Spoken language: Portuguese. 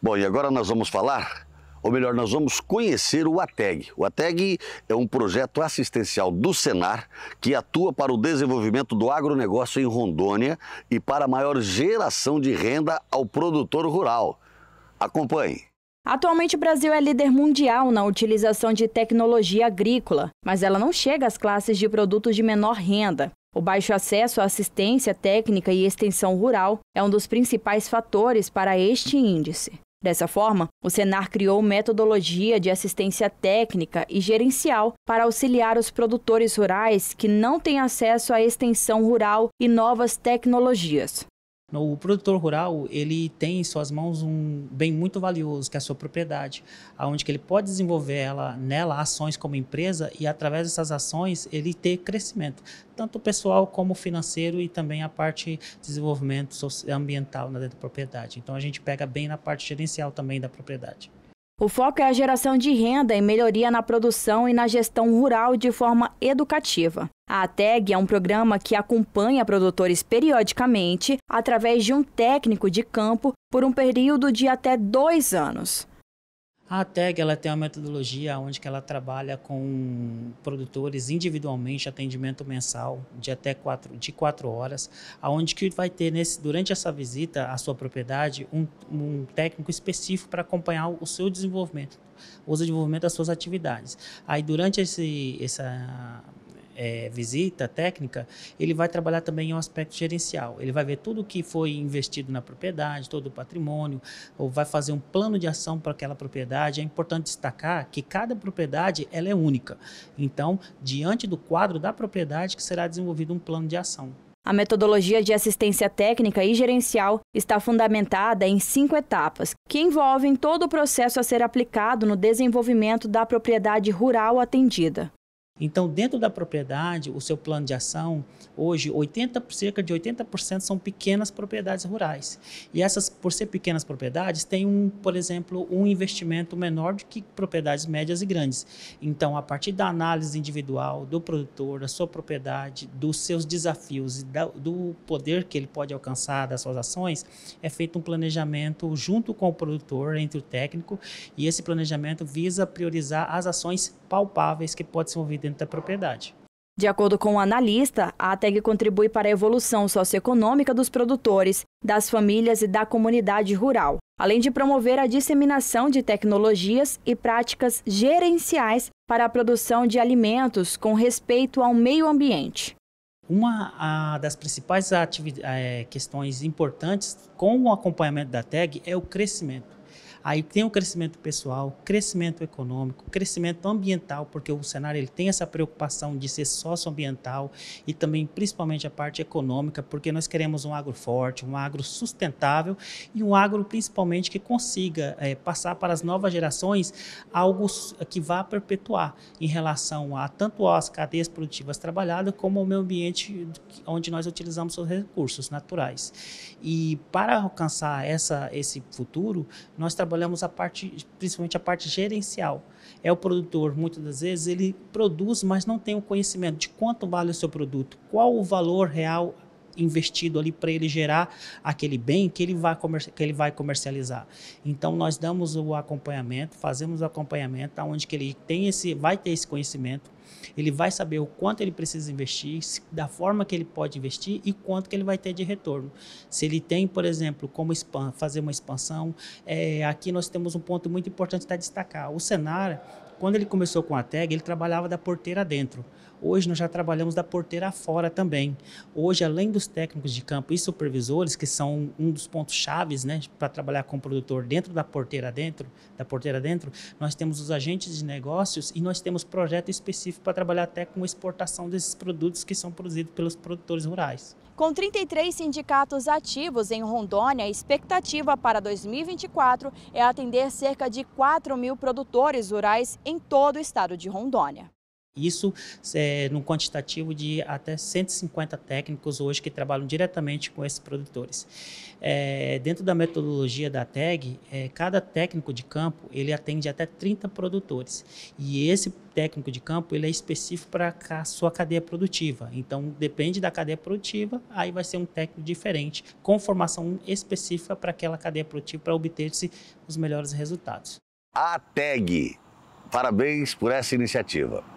Bom, e agora nós vamos falar, ou melhor, nós vamos conhecer o ATEG. O ATEG é um projeto assistencial do Senar que atua para o desenvolvimento do agronegócio em Rondônia e para a maior geração de renda ao produtor rural. Acompanhe. Atualmente o Brasil é líder mundial na utilização de tecnologia agrícola, mas ela não chega às classes de produtos de menor renda. O baixo acesso à assistência técnica e extensão rural é um dos principais fatores para este índice. Dessa forma, o Senar criou metodologia de assistência técnica e gerencial para auxiliar os produtores rurais que não têm acesso à extensão rural e novas tecnologias. O produtor rural ele tem em suas mãos um bem muito valioso, que é a sua propriedade, aonde que ele pode desenvolver ela, nela ações como empresa e através dessas ações ele ter crescimento, tanto pessoal como financeiro e também a parte de desenvolvimento ambiental na né, da propriedade. Então a gente pega bem na parte gerencial também da propriedade. O foco é a geração de renda e melhoria na produção e na gestão rural de forma educativa. A ATEG é um programa que acompanha produtores periodicamente através de um técnico de campo por um período de até dois anos. A TEG ela tem uma metodologia onde que ela trabalha com produtores individualmente, atendimento mensal de até quatro, de quatro horas, aonde que vai ter nesse, durante essa visita à sua propriedade um, um técnico específico para acompanhar o seu desenvolvimento, o desenvolvimento das suas atividades. Aí durante esse, essa é, visita técnica, ele vai trabalhar também em um aspecto gerencial. Ele vai ver tudo o que foi investido na propriedade, todo o patrimônio, ou vai fazer um plano de ação para aquela propriedade. É importante destacar que cada propriedade ela é única. Então, diante do quadro da propriedade que será desenvolvido um plano de ação. A metodologia de assistência técnica e gerencial está fundamentada em cinco etapas, que envolvem todo o processo a ser aplicado no desenvolvimento da propriedade rural atendida. Então, dentro da propriedade, o seu plano de ação, hoje, 80, cerca de 80% são pequenas propriedades rurais. E essas, por ser pequenas propriedades, têm, um, por exemplo, um investimento menor do que propriedades médias e grandes. Então, a partir da análise individual do produtor, da sua propriedade, dos seus desafios e do poder que ele pode alcançar das suas ações, é feito um planejamento junto com o produtor, entre o técnico, e esse planejamento visa priorizar as ações palpáveis que podem ser envolvidas dentro da propriedade. De acordo com o um analista, a ATEG contribui para a evolução socioeconômica dos produtores, das famílias e da comunidade rural, além de promover a disseminação de tecnologias e práticas gerenciais para a produção de alimentos com respeito ao meio ambiente. Uma das principais é, questões importantes com o acompanhamento da TEG é o crescimento. Aí tem o crescimento pessoal, crescimento econômico, crescimento ambiental, porque o cenário ele tem essa preocupação de ser socioambiental e também principalmente a parte econômica, porque nós queremos um agro forte, um agro sustentável e um agro principalmente que consiga é, passar para as novas gerações algo que vá perpetuar em relação a tanto às cadeias produtivas trabalhadas como o meio ambiente onde nós utilizamos os recursos naturais. E para alcançar essa, esse futuro, nós trabalhamos trabalhamos a parte, principalmente a parte gerencial. É o produtor, muitas das vezes, ele produz, mas não tem o conhecimento de quanto vale o seu produto, qual o valor real investido ali para ele gerar aquele bem que ele, vai que ele vai comercializar. Então nós damos o acompanhamento, fazemos o acompanhamento aonde que ele tem esse, vai ter esse conhecimento, ele vai saber o quanto ele precisa investir, da forma que ele pode investir e quanto que ele vai ter de retorno. Se ele tem, por exemplo, como fazer uma expansão, é, aqui nós temos um ponto muito importante para destacar. O Senar, quando ele começou com a tag, ele trabalhava da porteira dentro. Hoje nós já trabalhamos da porteira fora também. Hoje, além dos técnicos de campo e supervisores, que são um dos pontos chaves né, para trabalhar com o produtor dentro da porteira dentro, da porteira dentro, nós temos os agentes de negócios e nós temos projeto específico para trabalhar até com exportação desses produtos que são produzidos pelos produtores rurais. Com 33 sindicatos ativos em Rondônia, a expectativa para 2024 é atender cerca de 4 mil produtores rurais em todo o estado de Rondônia. Isso é, num quantitativo de até 150 técnicos hoje que trabalham diretamente com esses produtores. É, dentro da metodologia da TAG, é, cada técnico de campo ele atende até 30 produtores. E esse técnico de campo ele é específico para a sua cadeia produtiva. Então, depende da cadeia produtiva, aí vai ser um técnico diferente, com formação específica para aquela cadeia produtiva para obter-se os melhores resultados. A TAG, parabéns por essa iniciativa.